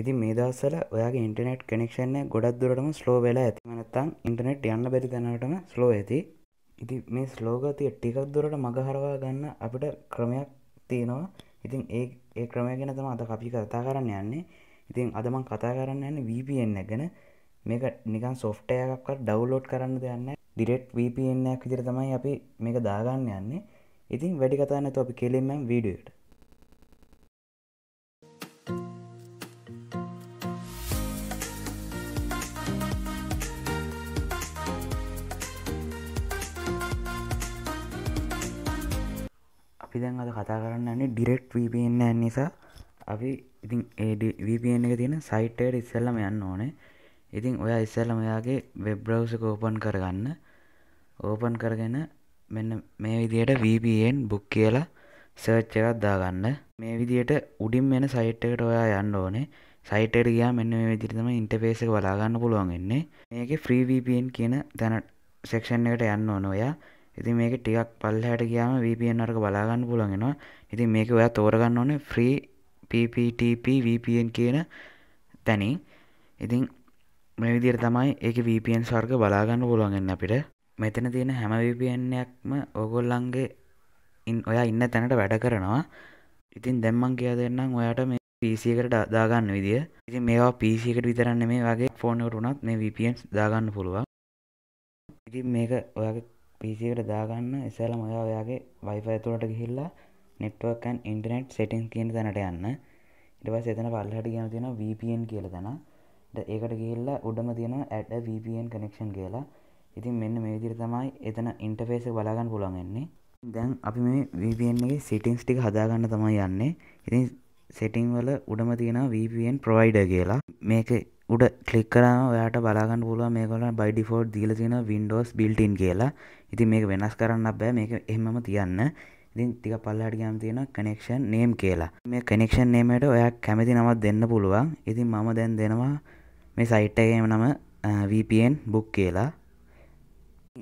ඉති මේ දවසල ඔයාගේ ඉන්ටනෙට් කනෙක්ෂන්නේ ගොඩක් දුරටම ස්ලෝ වෙලා ඇතිමනත්තං ඉටනෙට් යන්න බැරි දැනටම ස්ලෝ ඇති ඉති මේ ස්ලෝගතිය ටිකක් දුරට මගහරවා ගන්න අපිට ක්‍රමයක් තියෙනවා ඉතින් ඒ ඒ ක්‍රමය ගැන තම අද අපි කතා කරන්න යන්නේ ඉතින් අදමං කතා කරන්න යන්න වපෙන් ගැන මේක නිකන් සොෆ්ටයක්ක් ඩව්ලෝඩ් කරන්න දෙයන්න ඩිරෙට් වපෙන්යක් විදිර තමයි අපි මේක දාගන්න යන්නේ ඉතින් වැඩි කතාන්න තු අපි කෙලෙෙන්ම වීඩියට අපි දැන් අද කතා කරන්නන්නේ ඩිරෙක්් වපන්න නිසා අපි ඉතින් වපN එක තියෙන සයිටයට ඉස්සල්ලම යන්න ඕනේ ඉතින් ඔය ඉස්සල්ලම යාගේ වෙබ්‍රවසක ඕපන් කරගන්න ඕපන් කරගෙන මෙන්න මේ විදියට වපN බුක් කියලා සර්ච් එකත් දාගන්න මේ විදියට උඩින් මෙෙන සයිට්කට ඔයා යන්න ඕනේ සයිටර් ගයා මෙන්න මේ විදිරිතම ඉන්ටපේසක බලාගන්න පුළුවන්ගන්නේ මේක ෆ්‍රීවපන් කියන තැන සෙක්ෂන් එකට යන්න ඕන ඔයා ඉතින් මේක ටිකක් පල්ලහැට ගියාම VPN අරක බලාගන්න පුළුවන් වෙනවා. ඉතින් මේක ඔයා තෝරගන්න ඕනේ free PPTP VPN කියන තැනින්. ඉතින් මේ විදිහට තමයි ඒකේ VPN වර්ග බලාගන්න පුළුවන් වෙන්නේ අපිට. මෙතන තියෙන හැම VPN එකක්ම ඕගොල්ලන්ගේ ඔයා ඉන්න තැනට වැඩ කරනවා. ඉතින් දැන් මම කියලා දෙන්නම් ඔයාට මේ PC එකට දාගන්න විදිය. ඉතින් මේවා PC එකට විතරක් නෙමෙයි වගේ ෆෝන් එකට උනත් මේ VPN දාගන්න පුළුවන්. ඉතින් මේක ඔයාගේ පිසිකට දාගන්න ඉස්සලම ඔයා ඔයාගේ වයිෆය තුළට ගිහිල්ලා නෙට්වර්කන් ඉන්ටනෙට් සෙටින් කියන තැනට යන්න ඉටවස් එතන පල්ලහට කියන තියෙන වපන් කියල තැන ඒකට ගිහිල්ලා උඩම තියෙන ඇඩ වපන් කනෙක්ෂන් කියලා ඉතින් මෙන්න මේ විදිර තමයි එතන ඉන්ටෆේස බලාගන්න පුළන්ගන්නේ දැන් අපි මේ වපන්ගේ සිටිංස් ටික හදාගන්න තමයි යන්නේ ඉතින් සෙටිං වල උඩම තියෙන වපන් ප්‍රවයිඩ කියලා මේක උඩ කලික් කරම ඔයාට බලාගන්න පුළුව මේකොල බයිඩිෆෝඩ් දීල තින වින්ඩෝස් බිල්ටින් කියලා ඉති මේක වෙනස් කරන්න බෑ මේක එහමම තියන්න ඉතින් තික පල්ලහට ගම් තියෙන කනෙක්ෂන් නේම් කියලා මේ කනෙක්ෂන් නේමට ඔයා කැමති නමත් දෙන්න පුළුවන් ඉතින් මම දැන් දෙනවා මේ සයිට්ටගේම නම VPN බුක් කියලා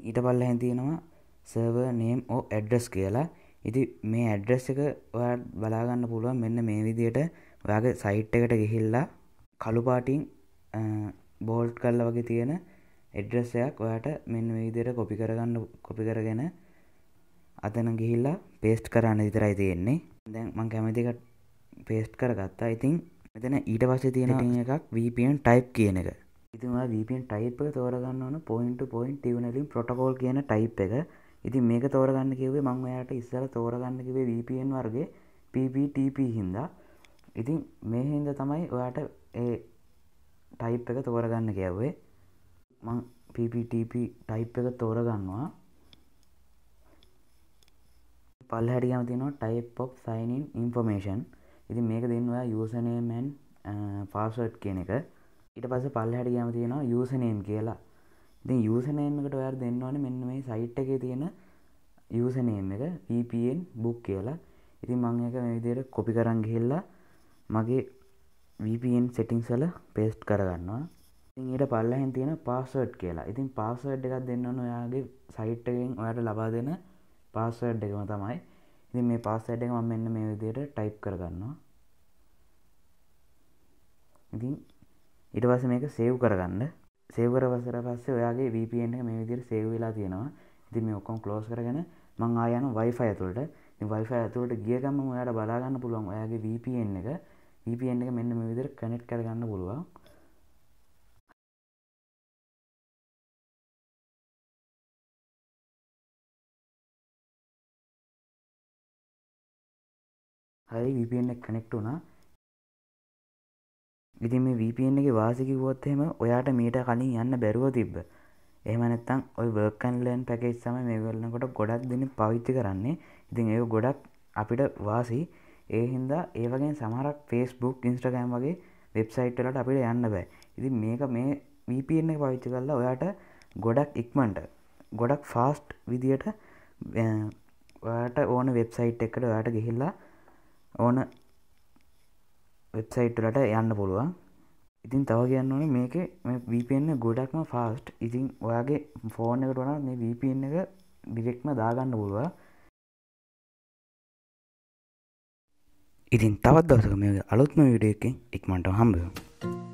ඊට පල්ල හැතියෙනවා සර්ව නේම් ඕ ඇඩ්ඩස් කියලා ඉති මේ ඇඩ්ඩස් එක ඔයා බලාගන්න පුළුවන් මෙන්න මේ විදියට ඔයාගේ සයිට් එකට ගිහිල්ලා කළුපාටින් බෝල්ට් කරලා වගේ තියෙන එඩ්‍රස් එකක් ඔයාට මෙන්න මේ විදිහට කොපි කරගන්න කොපි කරගෙන අතන ගිහිල්ලා පේස්ට් කරන්න විතරයි තියෙන්නේ. දැන් මම කැමති එක පේස්ට් කරගත්තා. ඉතින් මෙතන ඊට පස්සේ තියෙන එකක් VPN type කියන එක. ඉතින් ඔයා VPN type එක තෝරගන්න ඕන point to point tunneling protocol කියන type එක. ඉතින් මේක තෝරගන්න කිව්වේ මම ඔයාට ඉස්සෙල්ලා තෝරගන්න කිව්වේ VPN වර්ගයේ PPTP හින්දා. ඉතින් මේ හින්දා තමයි ඔයාට ඒ ටයිප් එක තෝරගන්න කැවේ මං PPTP ටයිප් එක තෝරගන්නවා පල් හැටියම තියෙනවා type of sign in information ඉතින් මේක දෙන්න ඔයා යූසර් නේම් ඇන් පාස්වර්ඩ් කියන එක ඊට පස්සේ පල් හැටියම තියෙනවා යූසර් නේම් කියලා ඉතින් යූසර් නේම් එකට ඔයා දෙන්න ඕනේ මෙන්න මේ සයිට් එකේ තියෙන යූසර් නේම් එක VPN book කියලා ඉතින් මං ඒක මේ විදිහට කොපි කරන් ගිහිල්ලා මගේ VPN සෙටිංස් වල පේස්ට් කරගන්නවා. ඉතින් ඊට පල්ලෙහින් තියෙන පාස්වර්ඩ් කියලා. ඉතින් පාස්වර්ඩ් එකක් දෙන්න ඕන ඔයාගේ සයිට් එකෙන් ඔයාට ලබා දෙන පාස්වර්ඩ් එකම තමයි. ඉතින් මේ පාස්වර්ඩ් එක මම මෙන්න මේ විදිහට ටයිප් කරගන්නවා. ඉතින් ඊට පස්සේ මේක සේව් කරගන්න. සේව් කරවසර පස්සේ ඔයාගේ VPN එක මේ විදිහට සේව් වෙලා තියෙනවා. ඉතින් මේ ඔක්කොම ක්ලෝස් කරගෙන මං ආය යනවා Wi-Fi ඇතුළට. ඉතින් Wi-Fi ඇතුළට ගිය ගමන් ඔයාට බලා ගන්න පුළුවන් ඔයාගේ VPN එක VPN e එක මෙන්න මේ විදිහට කනෙක්ට් කරගන්න පුළුවන්. හරි VPN එක කනෙක්ට් වුණා. ඉතින් මේ VPN එකේ වාසි කිව්වොත් එහෙම ඔයාට මීට කලින් යන්න බැරුව තිබ්බ. එහෙම නැත්නම් ওই work and learn package තමයි මේගොල්ලන්ට ගොඩක් දෙනෙක් පාවිච්චි කරන්නේ. ඉතින් ඒක ගොඩක් අපිට වාසි ඒ හින්දා ඒවගේ සමහරක් ෆේස්බුක් ඉන්ස්ටගෑම් වගේ වෙබ්සයිට්ලට අපිට යන්න බෑ ඉති මේක මේ වපන්න පවිච්චි කරලා ඔයාට ගොඩක් ඉක්මන්ට ගොඩක් ෆාස්ට් විදියට ඔයාට ඕන වෙබ්සයිට් එකට ඔයාට ගිහිල්ලා ඕන වෙබ්සයිට්ලට යන්න පුළුවන් ඉතින් තව කියන්න ඕන මේක මේ වපන්න ගොඩක්ම ෆාස්ට් ඉතින් ඔයාගේ ෆෝර්න එකට වන මේ වපන්න එක ඩිරෙක්ම දාගන්න පුළුවන් ඉතින් තවත් දවසක මේ අලුත්ම වීඩියෝ එකකින් ඉක්මනට හම්බ වෙමු